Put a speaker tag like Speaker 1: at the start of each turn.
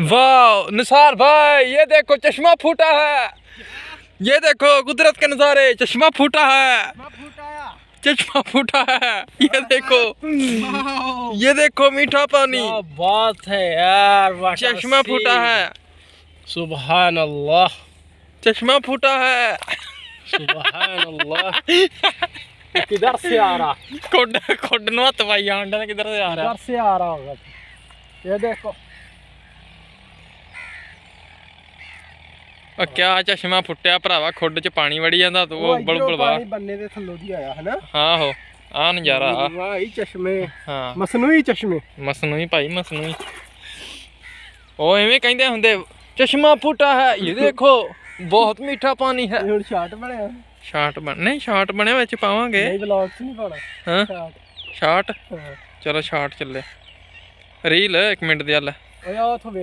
Speaker 1: वाह निसार भाई ये देखो चश्मा फूटा है ये देखो कुदरत के नज़ारे चश्मा फूटा है चश्मा फूटा
Speaker 2: है ये देखो ये देखो मीठा पानी बात है यार चश्मा फूटा है सुबह अल्लाह चश्मा फूटा है किधर
Speaker 3: से आ रहा
Speaker 4: कोड कोड नो तो भाई आंडा किधर से आ रहा किधर
Speaker 3: से आ रहा होगा ये देखो
Speaker 4: ਉਹ ਕਿਆ ਚਸ਼ਮਾ ਫੁੱਟਿਆ ਭਰਾਵਾ ਖੁੱਡ 'ਚ ਪਾਣੀ ਵੜੀ ਜਾਂਦਾ ਤੂੰ ਉਹ ਬਲਬਲਵਾ
Speaker 3: ਬੰਨੇ ਦੇ ਥੱਲੋਂ ਦੀ ਆਇਆ ਹਨਾ
Speaker 4: ਹਾਂ ਹੋ ਆ ਨਜ਼ਾਰਾ ਆ
Speaker 5: ਵਾਹ ਇਹ ਚਸ਼ਮੇ ਹਾਂ ਮਸਨੂਈ ਚਸ਼ਮੇ ਮਸਨੂਈ ਭਾਈ ਮਸਨੂਈ
Speaker 4: ਉਹ ਐਵੇਂ ਕਹਿੰਦੇ ਹੁੰਦੇ ਚਸ਼ਮਾ ਫੁੱਟਾ ਹੈ ਇਹ ਦੇਖੋ ਬਹੁਤ ਮਿੱਠਾ ਪਾਣੀ ਹੈ ਹੁਣ ਸ਼ਾਟ ਬਣਿਆ ਸ਼ਾਟ ਬਣ ਨਹੀਂ ਸ਼ਾਟ ਬਣਿਆ ਵਿੱਚ ਪਾਵਾਂਗੇ ਨਹੀਂ ਵਲੌਗ 'ਚ
Speaker 3: ਨਹੀਂ ਪਾਣਾ ਹਾਂ ਸ਼ਾਟ
Speaker 4: ਸ਼ਾਟ ਚਲੋ ਸ਼ਾਟ ਚੱਲੇ ਰੀਲ 1 ਮਿੰਟ ਦੀ ਹੱਲ
Speaker 3: ਓਏ ਆ ਉਥੋਂ